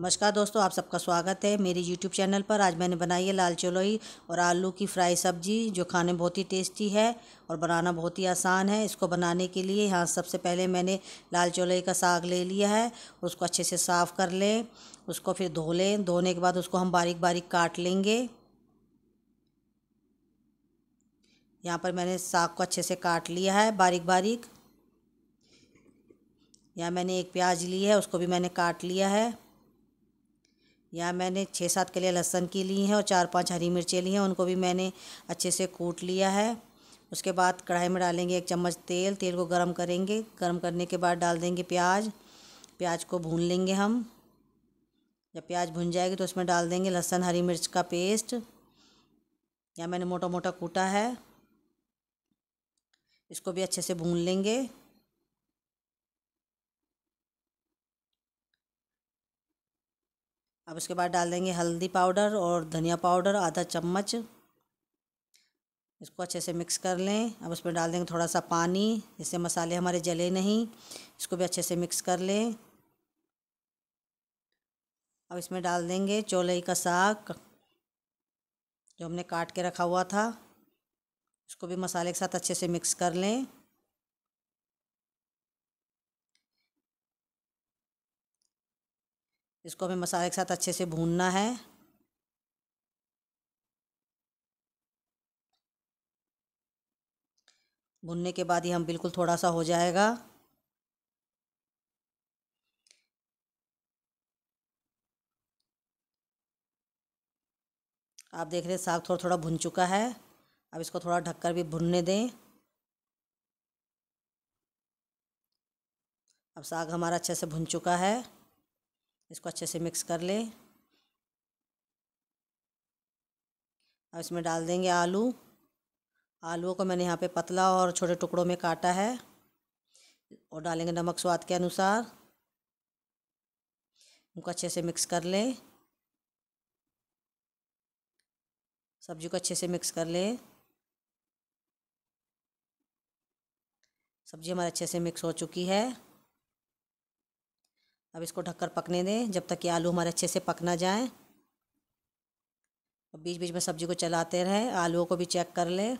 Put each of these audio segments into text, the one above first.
नमस्कार दोस्तों आप सबका स्वागत है मेरे यूट्यूब चैनल पर आज मैंने बनाई है लाल चलोई और आलू की फ्राई सब्जी जो खाने में बहुत ही टेस्टी है और बनाना बहुत ही आसान है इसको बनाने के लिए यहाँ सबसे पहले मैंने लाल चलोई का साग ले लिया है उसको अच्छे से साफ़ कर लें उसको फिर धो लें धोने के बाद उसको हम बारीक बारीक काट लेंगे यहाँ पर मैंने साग को अच्छे से काट लिया है बारीक बारीक यहाँ मैंने एक प्याज ली है उसको भी मैंने काट लिया है यहाँ मैंने छः सात के लिए लहसुन की ली हैं और चार पांच हरी मिर्चें ली हैं उनको भी मैंने अच्छे से कूट लिया है उसके बाद कढ़ाई में डालेंगे एक चम्मच तेल तेल को गरम करेंगे गरम करने के बाद डाल देंगे प्याज प्याज को भून लेंगे हम जब प्याज भुन जाएगी तो उसमें डाल देंगे लहसुन हरी मिर्च का पेस्ट या मैंने मोटा मोटा कूटा है इसको भी अच्छे से भून लेंगे अब उसके बाद डाल देंगे हल्दी पाउडर और धनिया पाउडर आधा चम्मच इसको अच्छे से मिक्स कर लें अब उसमें डाल देंगे थोड़ा सा पानी जिससे मसाले हमारे जले नहीं इसको भी अच्छे से मिक्स कर लें अब इसमें डाल देंगे चोलई का साग जो हमने काट के रखा हुआ था उसको भी मसाले के साथ अच्छे से मिक्स कर लें इसको हमें मसाले के साथ अच्छे से भूनना है भुनने के बाद ही हम बिल्कुल थोड़ा सा हो जाएगा आप देख रहे हैं साग थोड़ा थोड़ा भुन चुका है अब इसको थोड़ा ढककर भी भुनने दें अब साग हमारा अच्छे से भुन चुका है इसको अच्छे से मिक्स कर ले अब इसमें डाल देंगे आलू आलूओं को मैंने यहाँ पे पतला और छोटे टुकड़ों में काटा है और डालेंगे नमक स्वाद के अनुसार उनको अच्छे से मिक्स कर ले सब्जी को अच्छे से मिक्स कर ले सब्जी हमारी अच्छे से मिक्स हो चुकी है अब इसको ढककर पकने दें जब तक कि आलू हमारे अच्छे से पक ना जाए और बीच बीच में सब्जी को चलाते रहें आलूओं को भी चेक कर लें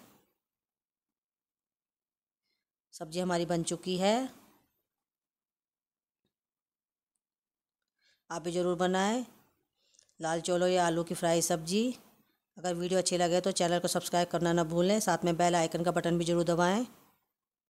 सब्जी हमारी बन चुकी है आप भी ज़रूर बनाएं लाल चोलो या आलू की फ्राई सब्जी अगर वीडियो अच्छी लगे तो चैनल को सब्सक्राइब करना ना भूलें साथ में बेल आइकन का बटन भी ज़रूर दबाएं